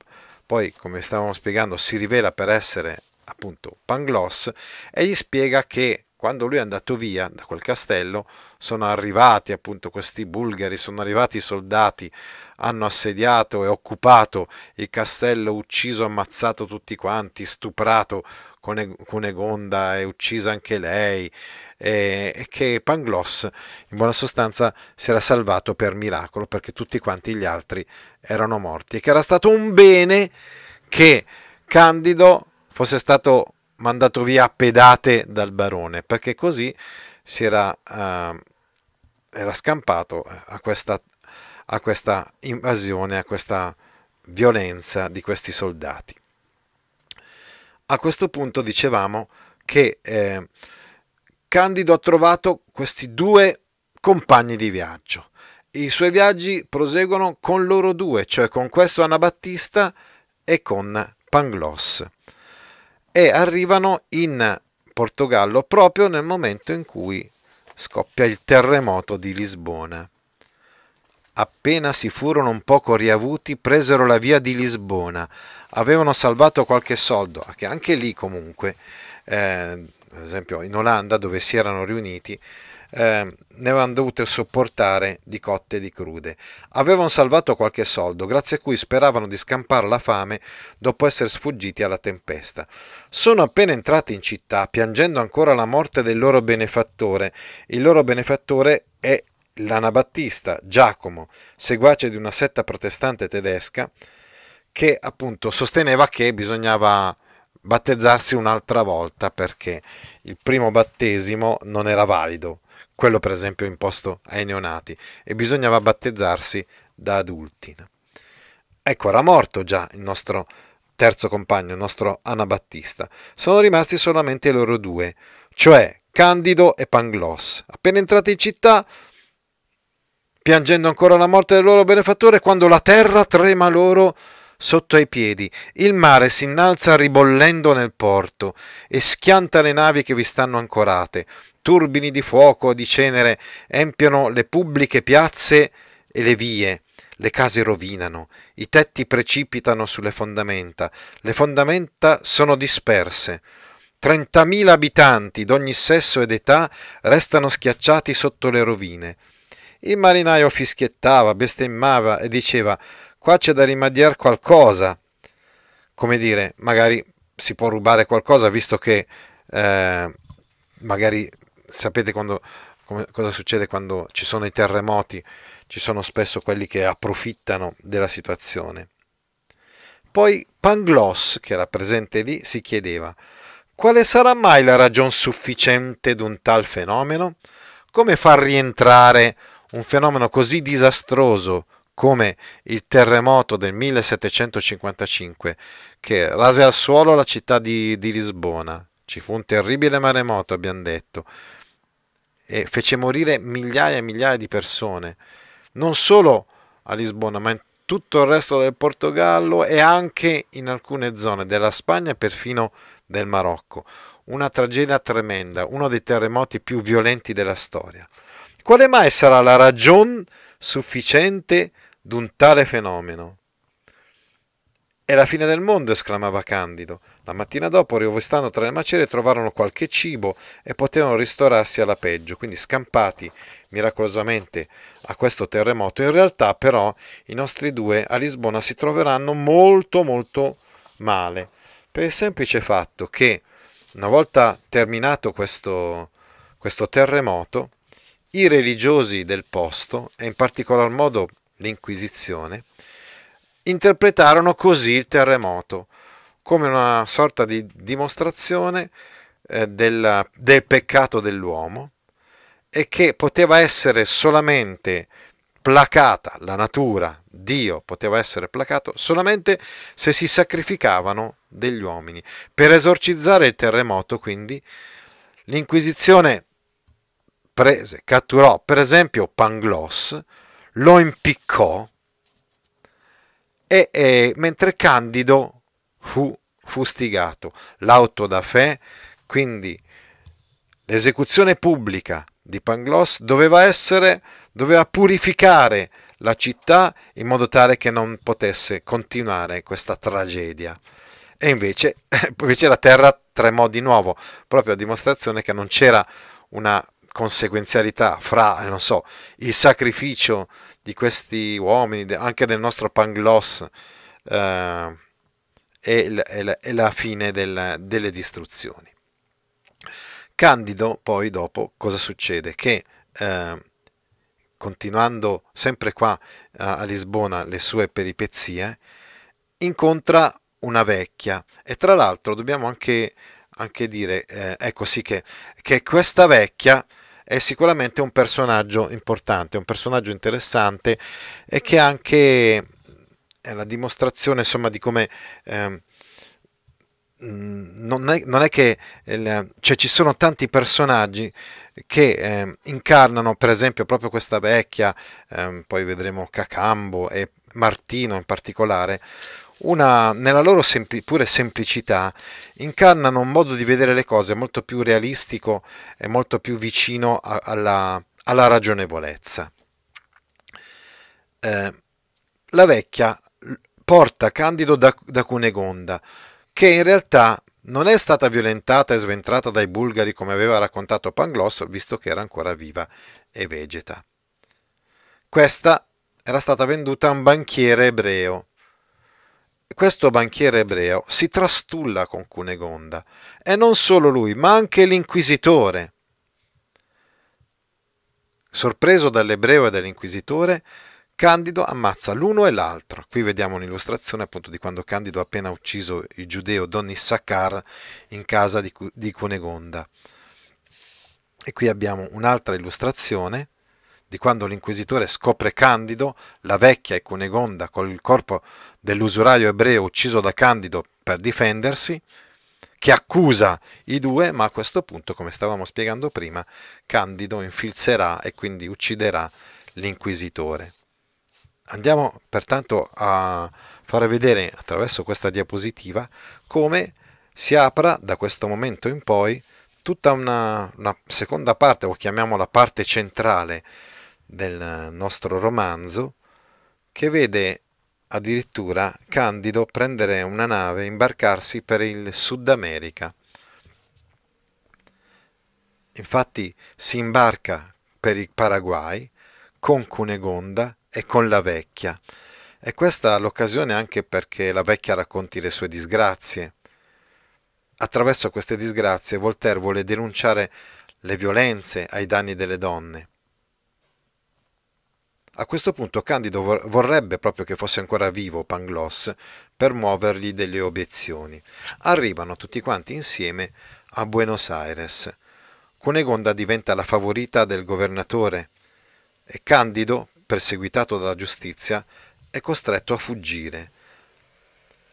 poi, come stavamo spiegando, si rivela per essere appunto Pangloss e gli spiega che quando lui è andato via da quel castello, sono arrivati appunto questi bulgari, sono arrivati i soldati, hanno assediato e occupato il castello, ucciso, ammazzato tutti quanti, stuprato Cunegonda e uccisa anche lei, e che Pangloss in buona sostanza si era salvato per miracolo perché tutti quanti gli altri erano morti e che era stato un bene che Candido fosse stato mandato via a pedate dal barone perché così si era... Uh, era scampato eh, a questa, a questa invasione, a questa violenza di questi soldati. A questo punto dicevamo che eh, Candido ha trovato questi due compagni di viaggio. I suoi viaggi proseguono con loro due, cioè con questo Anabattista e con Pangloss. E arrivano in Portogallo proprio nel momento in cui scoppia il terremoto di Lisbona. Appena si furono un poco riavuti, presero la via di Lisbona. Avevano salvato qualche soldo, ah, che anche lì comunque, eh, ad esempio in Olanda dove si erano riuniti, eh, ne avevano dovute sopportare di cotte e di crude. Avevano salvato qualche soldo, grazie a cui speravano di scampare la fame dopo essere sfuggiti alla tempesta. Sono appena entrati in città, piangendo ancora la morte del loro benefattore. Il loro benefattore è l'anabattista Giacomo, seguace di una setta protestante tedesca, che appunto sosteneva che bisognava battezzarsi un'altra volta perché il primo battesimo non era valido quello per esempio imposto ai neonati, e bisognava battezzarsi da adulti. Ecco, era morto già il nostro terzo compagno, il nostro Anabattista. Sono rimasti solamente loro due, cioè Candido e Pangloss. Appena entrati in città, piangendo ancora la morte del loro benefattore, quando la terra trema loro sotto ai piedi, il mare si innalza ribollendo nel porto e schianta le navi che vi stanno ancorate. Turbini di fuoco, di cenere, empiono le pubbliche piazze e le vie. Le case rovinano, i tetti precipitano sulle fondamenta, le fondamenta sono disperse. 30.000 abitanti d'ogni sesso ed età restano schiacciati sotto le rovine. Il marinaio fischiettava, bestemmava e diceva qua c'è da rimediare qualcosa. Come dire, magari si può rubare qualcosa visto che eh, magari sapete quando, come, cosa succede quando ci sono i terremoti? Ci sono spesso quelli che approfittano della situazione. Poi Pangloss, che era presente lì, si chiedeva quale sarà mai la ragione sufficiente di un tal fenomeno? Come far rientrare un fenomeno così disastroso come il terremoto del 1755 che rase al suolo la città di, di Lisbona? Ci fu un terribile maremoto, abbiamo detto e fece morire migliaia e migliaia di persone, non solo a Lisbona, ma in tutto il resto del Portogallo e anche in alcune zone della Spagna e perfino del Marocco. Una tragedia tremenda, uno dei terremoti più violenti della storia. Quale mai sarà la ragione sufficiente di un tale fenomeno? È la fine del mondo, esclamava Candido. La mattina dopo, rovestando tra le macerie, trovarono qualche cibo e potevano ristorarsi alla peggio, quindi scampati miracolosamente a questo terremoto. In realtà, però, i nostri due a Lisbona si troveranno molto, molto male, per il semplice fatto che, una volta terminato questo, questo terremoto, i religiosi del posto, e in particolar modo l'Inquisizione, interpretarono così il terremoto, come una sorta di dimostrazione eh, della, del peccato dell'uomo e che poteva essere solamente placata la natura, Dio poteva essere placato solamente se si sacrificavano degli uomini. Per esorcizzare il terremoto, quindi, l'Inquisizione prese, catturò per esempio Pangloss, lo impiccò e, e mentre Candido fu fustigato, l'auto da fè, quindi l'esecuzione pubblica di Pangloss doveva essere, doveva purificare la città in modo tale che non potesse continuare questa tragedia. E invece, invece la terra tremò di nuovo, proprio a dimostrazione che non c'era una conseguenzialità fra, non so, il sacrificio di questi uomini, anche del nostro Pangloss, eh, e, la, e, e, la, fine del, delle distruzioni. Candido poi dopo cosa succede? Che eh, continuando sempre qua a Lisbona le sue peripezie, incontra una vecchia e tra l'altro dobbiamo anche, anche dire, eh, ecco sì che, che questa vecchia è sicuramente un personaggio importante, un personaggio interessante e che anche è la dimostrazione insomma di come... Ehm, non è, non è, che cioè, ci sono tanti personaggi che eh, incarnano per esempio proprio questa vecchia, eh, poi vedremo Cacambo e Martino in particolare, una, nella loro sempli, pure semplicità, incarnano un modo di vedere le cose molto più realistico e molto più vicino a, alla, alla, ragionevolezza. Eh, la vecchia porta Candido da, da Cunegonda, che in realtà non è stata violentata e sventrata dai bulgari come aveva raccontato Pangloss, visto che era ancora viva e vegeta. Questa era stata venduta a un banchiere ebreo, questo banchiere ebreo si trastulla con Cunegonda e non solo lui, ma anche l'inquisitore. Sorpreso dall'ebreo e dall'inquisitore, Candido ammazza l'uno e l'altro. Qui vediamo un'illustrazione appunto di quando Candido ha appena ucciso il giudeo Don Issachar in casa di Cunegonda. E qui abbiamo un'altra illustrazione di quando l'inquisitore scopre Candido, la vecchia e Cunegonda con il corpo dell'usuraio ebreo ucciso da Candido per difendersi, che accusa i due, ma a questo punto, come stavamo spiegando prima, Candido infilzerà e quindi ucciderà l'inquisitore. Andiamo pertanto a far vedere attraverso questa diapositiva come si apra da questo momento in poi tutta una, una seconda parte, o chiamiamola parte centrale, del nostro romanzo che vede addirittura Candido prendere una nave e imbarcarsi per il Sud America. Infatti si imbarca per il Paraguay con Cunegonda e con la vecchia. E questa è l'occasione anche perché la vecchia racconti le sue disgrazie. Attraverso queste disgrazie Voltaire vuole denunciare le violenze ai danni delle donne a questo punto Candido vorrebbe proprio che fosse ancora vivo Pangloss per muovergli delle obiezioni. Arrivano tutti quanti insieme a Buenos Aires. Cunegonda diventa la favorita del governatore e Candido, perseguitato dalla giustizia, è costretto a fuggire.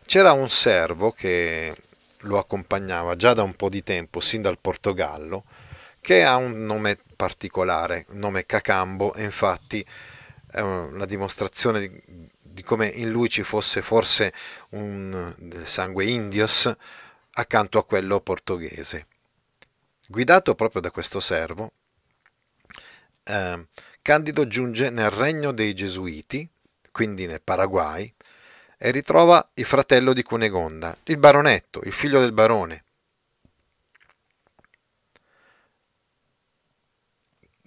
C'era un servo che lo accompagnava già da un po' di tempo, sin dal Portogallo, che ha un nome particolare, nome Cacambo, e infatti è una dimostrazione di, di come in lui ci fosse forse un, del sangue indios accanto a quello portoghese. Guidato proprio da questo servo, eh, Candido giunge nel regno dei Gesuiti, quindi nel Paraguay, e ritrova il fratello di Cunegonda, il baronetto, il figlio del barone,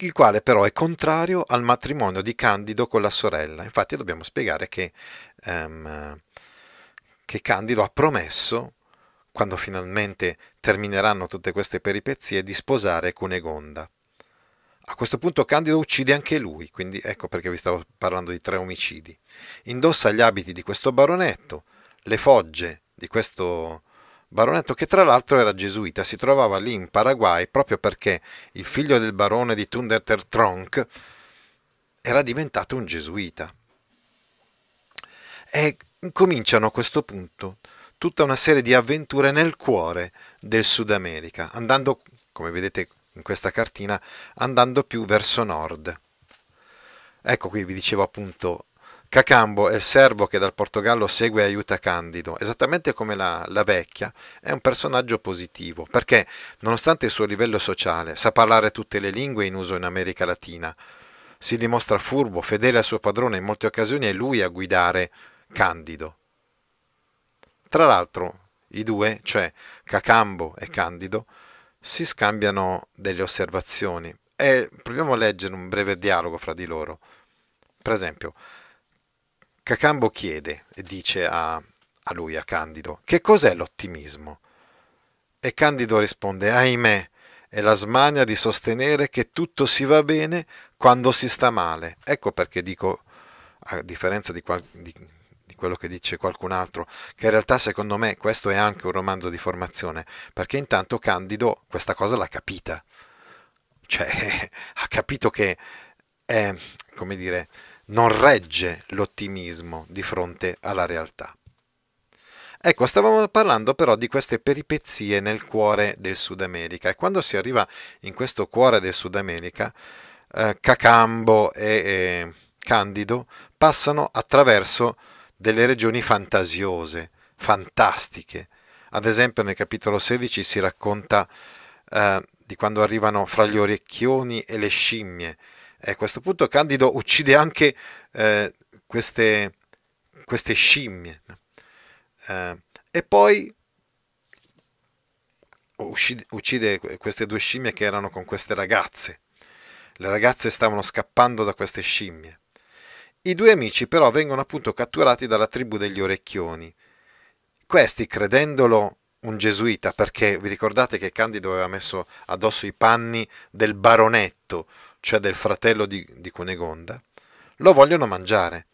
il quale però è contrario al matrimonio di Candido con la sorella. Infatti dobbiamo spiegare che, um, che Candido ha promesso, quando finalmente termineranno tutte queste peripezie, di sposare Cunegonda. A questo punto Candido uccide anche lui, quindi ecco perché vi stavo parlando di tre omicidi. Indossa gli abiti di questo baronetto, le fogge di questo baronetto che tra l'altro era gesuita, si trovava lì in Paraguay proprio perché il figlio del barone di Tunderter Tronk era diventato un gesuita. E cominciano a questo punto tutta una serie di avventure nel cuore del Sud America, andando, come vedete in questa cartina, andando più verso nord. Ecco qui vi dicevo appunto Cacambo è il servo che dal Portogallo segue e aiuta Candido, esattamente come la, la, vecchia, è un personaggio positivo, perché nonostante il suo livello sociale sa parlare tutte le lingue in uso in America Latina, si dimostra furbo, fedele al suo padrone, in molte occasioni è lui a guidare Candido. Tra l'altro, i due, cioè Cacambo e Candido, si scambiano delle osservazioni e proviamo a leggere un breve dialogo fra di loro. Per esempio, Cacambo chiede e dice a, a lui, a Candido, che cos'è l'ottimismo? E Candido risponde, ahimè, è la smania di sostenere che tutto si va bene quando si sta male. Ecco perché dico, a differenza di, qual- di, di, quello che dice qualcun altro, che in realtà secondo me questo è anche un romanzo di formazione, perché intanto Candido questa cosa l'ha capita. Cioè, ha capito che è, come dire, non regge l'ottimismo di fronte alla realtà. Ecco, stavamo parlando però di queste peripezie nel cuore del Sud America e quando si arriva in questo cuore del Sud America, eh, Cacambo e, e Candido passano attraverso delle regioni fantasiose, fantastiche. Ad esempio nel capitolo 16 si racconta eh, di quando arrivano fra gli orecchioni e le scimmie, e a questo punto Candido uccide anche eh, queste, queste, scimmie. Eh, e poi uccide, uccide queste due scimmie che erano con queste ragazze. Le ragazze stavano scappando da queste scimmie. I due amici però vengono appunto catturati dalla tribù degli orecchioni. Questi, credendolo un gesuita, perché vi ricordate che Candido aveva messo addosso i panni del baronetto, cioè del fratello di, di Cunegonda, lo vogliono mangiare.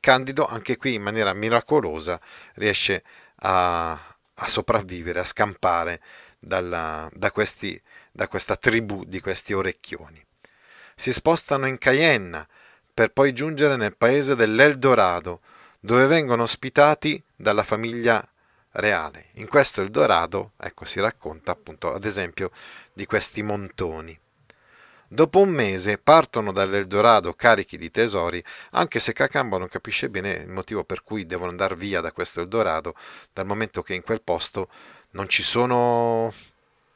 Candido anche qui in maniera miracolosa riesce a, a sopravvivere, a scampare dalla, da, questi, da questa tribù di questi orecchioni. Si spostano in Caienna per poi giungere nel paese dell'Eldorado, dove vengono ospitati dalla famiglia reale. In questo Eldorado, ecco, si racconta appunto ad esempio di questi montoni. Dopo un mese partono dall'Eldorado carichi di tesori, anche se Cacambo non capisce bene il motivo per cui devono andare via da questo Eldorado, dal momento che in quel posto non ci sono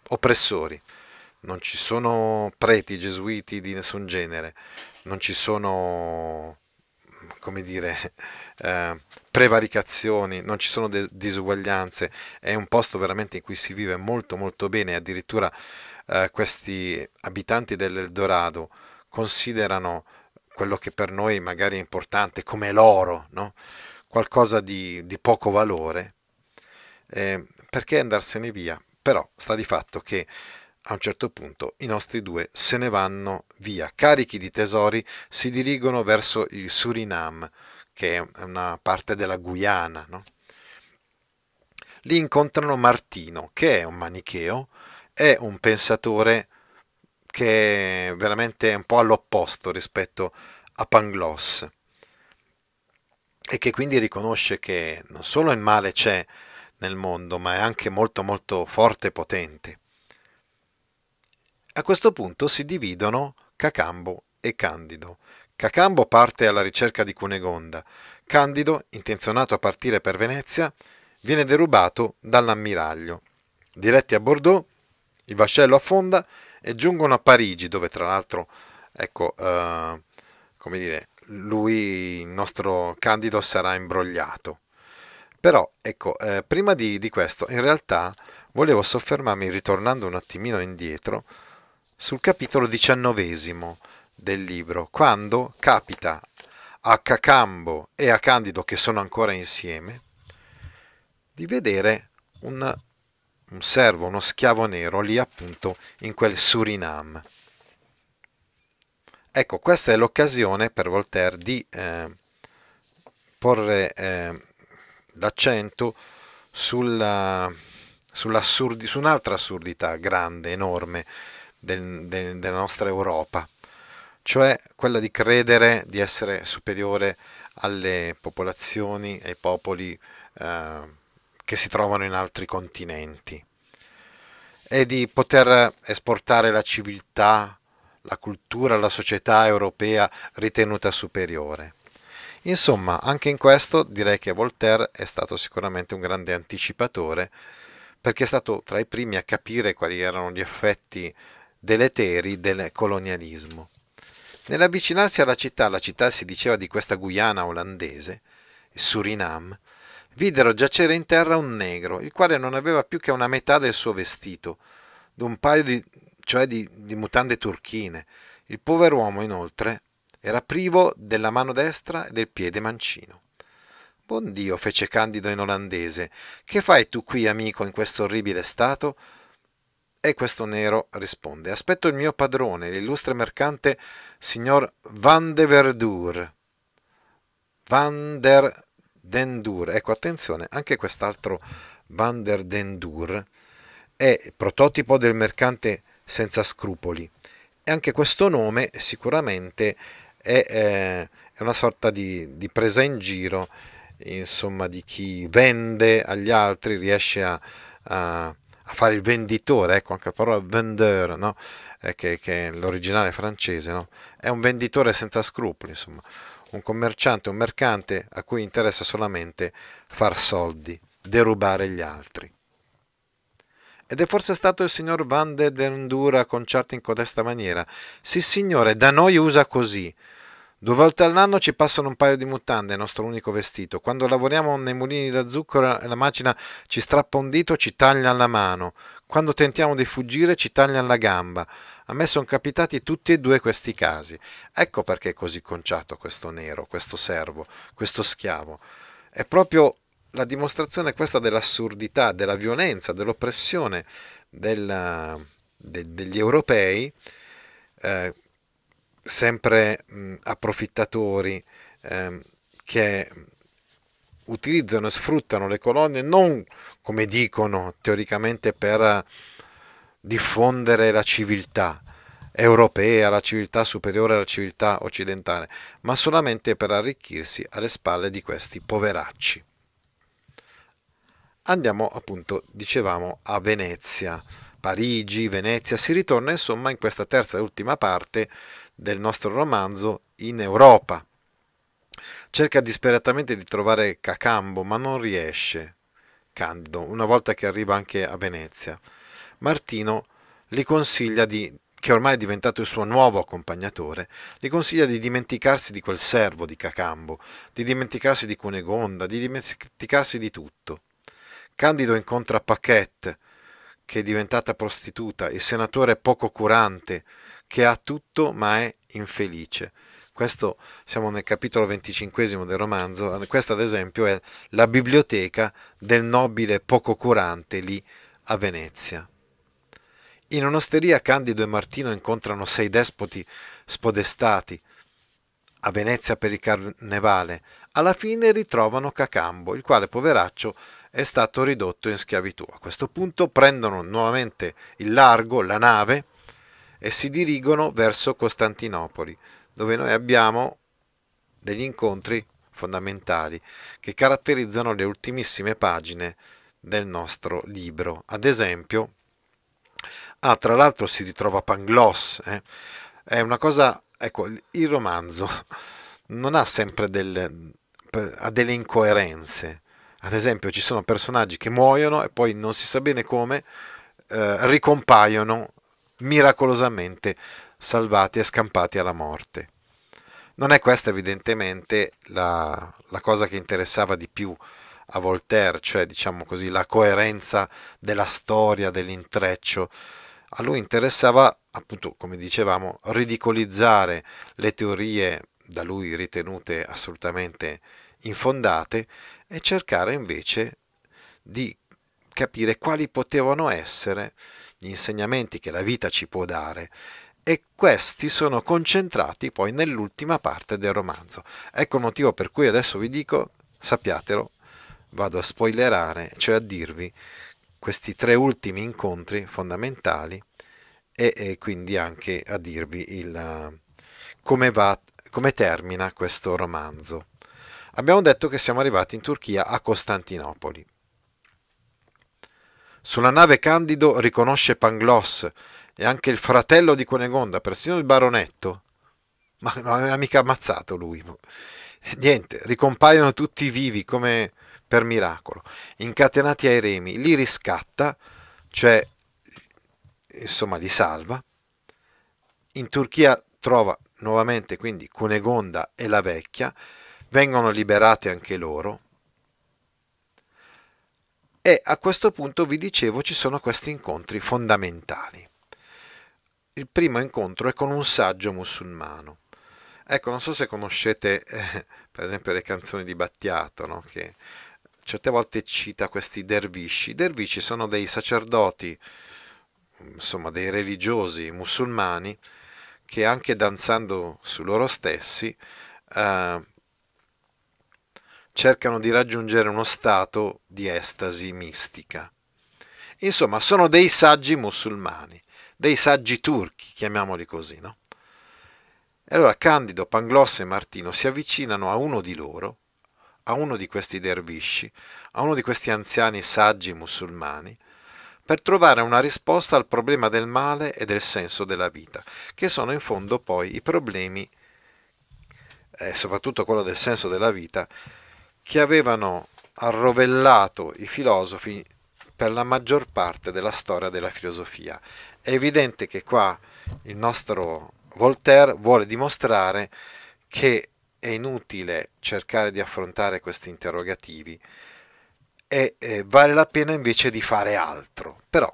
oppressori, non ci sono preti gesuiti di nessun genere, non ci sono, come dire, eh, prevaricazioni, non ci sono disuguaglianze, è un posto veramente in cui si vive molto molto bene, addirittura eh, questi abitanti dell'Eldorado considerano quello che per noi magari è importante come l'oro, no? qualcosa di, di, poco valore, eh, perché andarsene via? Però sta di fatto che a un certo punto i nostri due se ne vanno via, carichi di tesori, si dirigono verso il Surinam, che è una parte della Guyana. No? Lì incontrano Martino, che è un manicheo, è un pensatore che è veramente un po' all'opposto rispetto a Pangloss e che quindi riconosce che non solo il male c'è nel mondo, ma è anche molto molto forte e potente. A questo punto si dividono Cacambo e Candido. Cacambo parte alla ricerca di Cunegonda. Candido, intenzionato a partire per Venezia, viene derubato dall'ammiraglio. Diretti a Bordeaux, il vascello affonda e giungono a Parigi dove tra l'altro ecco eh, come dire lui il nostro Candido sarà imbrogliato però ecco eh, prima di, di questo in realtà volevo soffermarmi ritornando un attimino indietro sul capitolo diciannovesimo del libro quando capita a Cacambo e a Candido che sono ancora insieme di vedere un un servo, uno schiavo nero lì appunto in quel Suriname. Ecco, questa è l'occasione per Voltaire di eh, porre eh, l'accento sulla, sull'assurdi, su un'altra assurdità grande, enorme del, del, della nostra Europa, cioè quella di credere di essere superiore alle popolazioni, ai popoli eh, che si trovano in altri continenti e di poter esportare la civiltà, la cultura, la società europea ritenuta superiore. Insomma, anche in questo direi che Voltaire è stato sicuramente un grande anticipatore perché è stato tra i primi a capire quali erano gli effetti deleteri del colonialismo. Nell'avvicinarsi alla città, la città si diceva di questa Guyana olandese, Surinam, videro giacere in terra un negro, il quale non aveva più che una metà del suo vestito, d'un paio di, cioè di, di mutande turchine. Il povero uomo, inoltre, era privo della mano destra e del piede mancino. Buon Dio, fece Candido in olandese, che fai tu qui, amico, in questo orribile stato? E questo nero risponde, aspetto il mio padrone, l'illustre mercante signor Van de Verdur. Van der Dendur. Ecco, attenzione, anche quest'altro Van der Dendur Dur è prototipo del mercante senza scrupoli. E anche questo nome sicuramente è, eh, è una sorta di, di, presa in giro, insomma, di chi vende agli altri, riesce a, a, a fare il venditore, ecco anche la parola vendeur, no? Eh, che, che, è l'originale francese, no? è un venditore senza scrupoli, insomma un commerciante, un mercante a cui interessa solamente far soldi, derubare gli altri. Ed è forse stato il signor Van de Dendura a conciarti in codesta maniera? Sì, signore, da noi usa così. Due volte all'anno ci passano un paio di mutande, il nostro unico vestito. Quando lavoriamo nei mulini da zucchero la macina ci strappa un dito, ci taglia la mano. Quando tentiamo di fuggire ci tagliano la gamba. A me sono capitati tutti e due questi casi. Ecco perché è così conciato questo nero, questo servo, questo schiavo. È proprio la dimostrazione questa dell'assurdità, della violenza, dell'oppressione della, de, degli europei, eh, sempre mh, approfittatori, eh, che utilizzano e sfruttano le colonie non come dicono teoricamente per eh, diffondere la civiltà europea, la civiltà superiore alla civiltà occidentale, ma solamente per arricchirsi alle spalle di questi poveracci. Andiamo appunto, dicevamo, a Venezia, Parigi, Venezia, si ritorna insomma in questa terza e ultima parte del nostro romanzo in Europa. Cerca disperatamente di trovare Cacambo, ma non riesce. Candido, una volta che arriva anche a Venezia. Martino gli consiglia di che ormai è diventato il suo nuovo accompagnatore, gli consiglia di dimenticarsi di quel servo di Cacambo, di dimenticarsi di Cunegonda, di dimenticarsi di tutto. Candido incontra Paquette, che è diventata prostituta, il senatore poco curante, che ha tutto ma è infelice. Questo siamo nel capitolo venticinquesimo del romanzo, questa ad esempio è la biblioteca del nobile poco curante lì a Venezia. In un'osteria Candido e Martino incontrano sei despoti spodestati a Venezia per il carnevale. Alla fine ritrovano Cacambo, il quale poveraccio è stato ridotto in schiavitù. A questo punto prendono nuovamente il largo, la nave, e si dirigono verso Costantinopoli dove noi abbiamo degli incontri fondamentali che caratterizzano le ultimissime pagine del nostro libro. Ad esempio, ah, tra l'altro si ritrova Pangloss, eh? è una cosa, ecco, il romanzo non ha sempre del, ha delle incoerenze. Ad esempio, ci sono personaggi che muoiono e poi non si sa bene come eh, ricompaiono miracolosamente salvati e scampati alla morte. Non è questa evidentemente la, la cosa che interessava di più a Voltaire, cioè diciamo così la coerenza della storia, dell'intreccio. A lui interessava appunto, come dicevamo, ridicolizzare le teorie da lui ritenute assolutamente infondate e cercare invece di capire quali potevano essere gli insegnamenti che la vita ci può dare e questi sono concentrati poi nell'ultima parte del romanzo. Ecco il motivo per cui adesso vi dico, sappiatelo, vado a spoilerare, cioè a dirvi questi tre ultimi incontri fondamentali e, e quindi anche a dirvi il, come, va, come termina questo romanzo. Abbiamo detto che siamo arrivati in Turchia a Costantinopoli. Sulla nave Candido riconosce Pangloss, e anche il fratello di Cunegonda, persino il baronetto, ma non aveva mica ammazzato lui. Niente, ricompaiono tutti vivi come per miracolo, incatenati ai remi, li riscatta, cioè insomma li salva. In Turchia trova nuovamente quindi Cunegonda e la vecchia, vengono liberati anche loro. E a questo punto vi dicevo ci sono questi incontri fondamentali il primo incontro è con un saggio musulmano. Ecco, non so se conoscete eh, per esempio le canzoni di Battiato, no? che certe volte cita questi dervisci. I dervisci sono dei sacerdoti, insomma dei religiosi musulmani, che anche danzando su loro stessi eh, cercano di raggiungere uno stato di estasi mistica. Insomma, sono dei saggi musulmani dei saggi turchi, chiamiamoli così, no? E allora Candido, Pangloss e Martino si avvicinano a uno di loro, a uno di questi dervisci, a uno di questi anziani saggi musulmani, per trovare una risposta al problema del male e del senso della vita, che sono in fondo poi i problemi, eh, soprattutto quello del senso della vita, che avevano arrovellato i filosofi per la maggior parte della storia della filosofia. È evidente che qua il nostro Voltaire vuole dimostrare che è inutile cercare di affrontare questi interrogativi e eh, vale la pena invece di fare altro. Però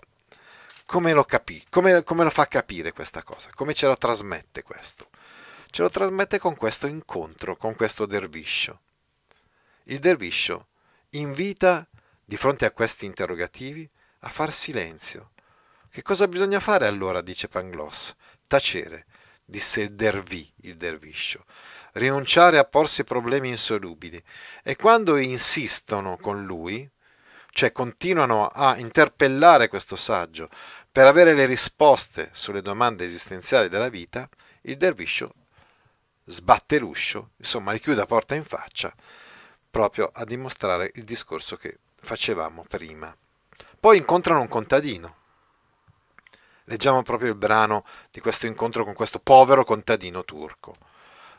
come lo, capì, come, come lo fa capire questa cosa? Come ce la trasmette questo? Ce lo trasmette con questo incontro, con questo derviscio. Il derviscio invita di fronte a questi interrogativi, a far silenzio. Che cosa bisogna fare allora? dice Pangloss. Tacere, disse il dervì, il derviscio. Rinunciare a porsi problemi insolubili. E quando insistono con lui, cioè continuano a interpellare questo saggio per avere le risposte sulle domande esistenziali della vita, il derviscio sbatte l'uscio, insomma gli chiude la porta in faccia, proprio a dimostrare il discorso che facevamo prima. Poi incontrano un contadino. Leggiamo proprio il brano di questo incontro con questo povero contadino turco.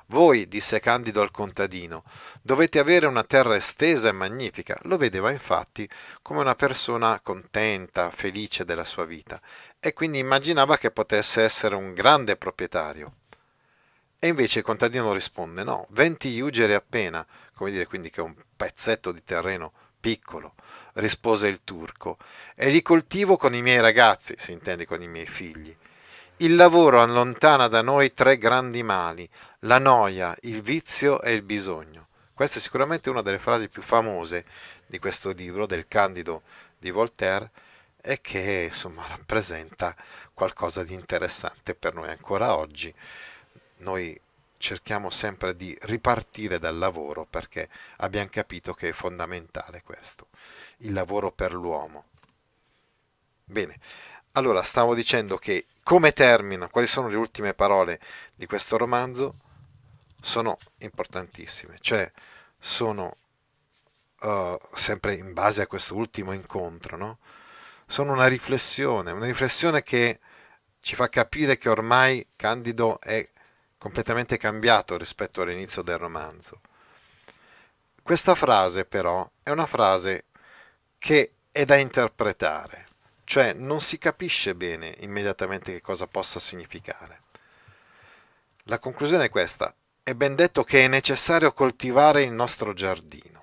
Voi, disse Candido al contadino, dovete avere una terra estesa e magnifica. Lo vedeva infatti come una persona contenta, felice della sua vita, e quindi immaginava che potesse essere un grande proprietario. E invece il contadino risponde no, 20 ugere appena, come dire quindi che è un pezzetto di terreno piccolo, rispose il turco, e li coltivo con i miei ragazzi, si intende con i miei figli. Il lavoro allontana da noi tre grandi mali, la noia, il vizio e il bisogno. Questa è sicuramente una delle frasi più famose di questo libro, del Candido di Voltaire, e che insomma rappresenta qualcosa di interessante per noi ancora oggi. Noi cerchiamo sempre di ripartire dal lavoro perché abbiamo capito che è fondamentale questo, il lavoro per l'uomo. Bene, allora stavo dicendo che come termino, quali sono le ultime parole di questo romanzo? Sono importantissime, cioè sono uh, sempre in base a questo ultimo incontro, no? sono una riflessione, una riflessione che ci fa capire che ormai Candido è completamente cambiato rispetto all'inizio del romanzo. Questa frase però è una frase che è da interpretare, cioè non si capisce bene immediatamente che cosa possa significare. La conclusione è questa, è ben detto che è necessario coltivare il nostro giardino.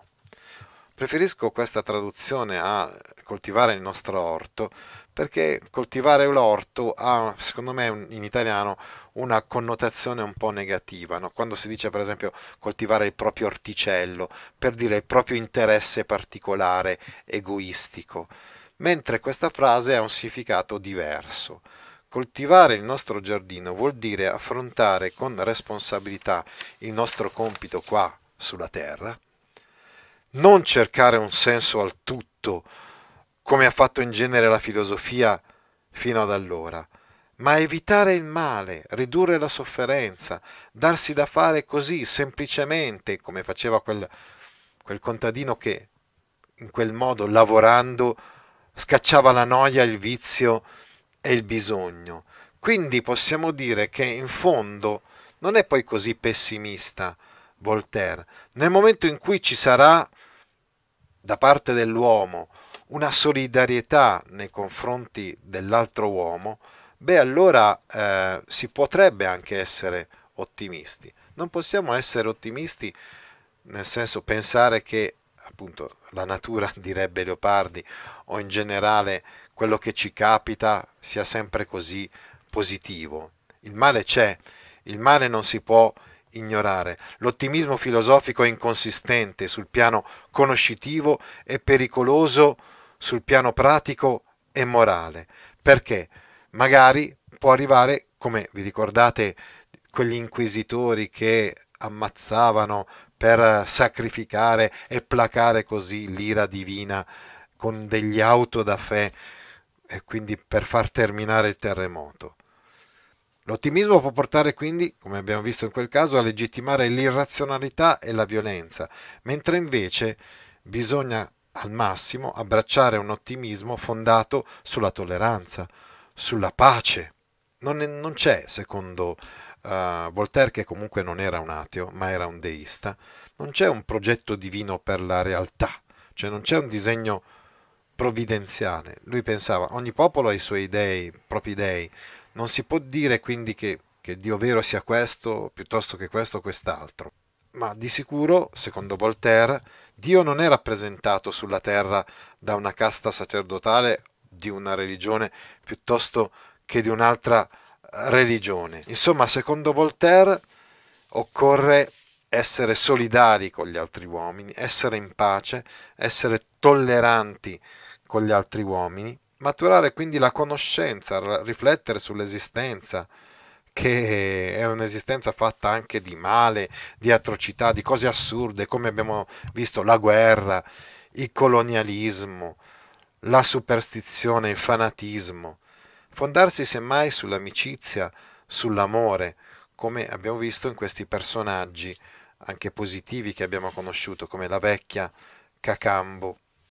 Preferisco questa traduzione a coltivare il nostro orto perché coltivare l'orto ha, secondo me, in italiano una connotazione un po' negativa, no? quando si dice per esempio coltivare il proprio orticello, per dire il proprio interesse particolare, egoistico, mentre questa frase ha un significato diverso. Coltivare il nostro giardino vuol dire affrontare con responsabilità il nostro compito qua sulla terra, non cercare un senso al tutto, come ha fatto in genere la filosofia fino ad allora, ma evitare il male, ridurre la sofferenza, darsi da fare così semplicemente, come faceva quel, quel contadino che in quel modo, lavorando, scacciava la noia, il vizio e il bisogno. Quindi possiamo dire che in fondo non è poi così pessimista Voltaire. Nel momento in cui ci sarà da parte dell'uomo una solidarietà nei confronti dell'altro uomo, beh allora eh, si potrebbe anche essere ottimisti. Non possiamo essere ottimisti nel senso pensare che appunto la natura direbbe Leopardi o in generale quello che ci capita sia sempre così positivo. Il male c'è, il male non si può ignorare. L'ottimismo filosofico è inconsistente sul piano conoscitivo e pericoloso sul piano pratico e morale, perché magari può arrivare, come vi ricordate, quegli inquisitori che ammazzavano per sacrificare e placare così l'ira divina con degli auto da fè e quindi per far terminare il terremoto. L'ottimismo può portare quindi, come abbiamo visto in quel caso, a legittimare l'irrazionalità e la violenza, mentre invece bisogna al massimo abbracciare un ottimismo fondato sulla tolleranza, sulla pace. Non, non c'è, secondo uh, Voltaire, che comunque non era un ateo, ma era un deista, non c'è un progetto divino per la realtà, cioè non c'è un disegno provvidenziale. Lui pensava, ogni popolo ha i suoi dei, propri dei, non si può dire quindi che, che Dio vero sia questo piuttosto che questo o quest'altro. Ma di sicuro, secondo Voltaire, Dio non è rappresentato sulla terra da una casta sacerdotale di una religione piuttosto che di un'altra eh, religione. Insomma, secondo Voltaire occorre essere solidari con gli altri uomini, essere in pace, essere tolleranti con gli altri uomini, maturare quindi la conoscenza, riflettere sull'esistenza, che è un'esistenza fatta anche di male, di atrocità, di cose assurde, come abbiamo visto la guerra, il colonialismo, la superstizione, il fanatismo. Fondarsi semmai sull'amicizia, sull'amore, come abbiamo visto in questi personaggi anche positivi che abbiamo conosciuto, come la vecchia Cacambo.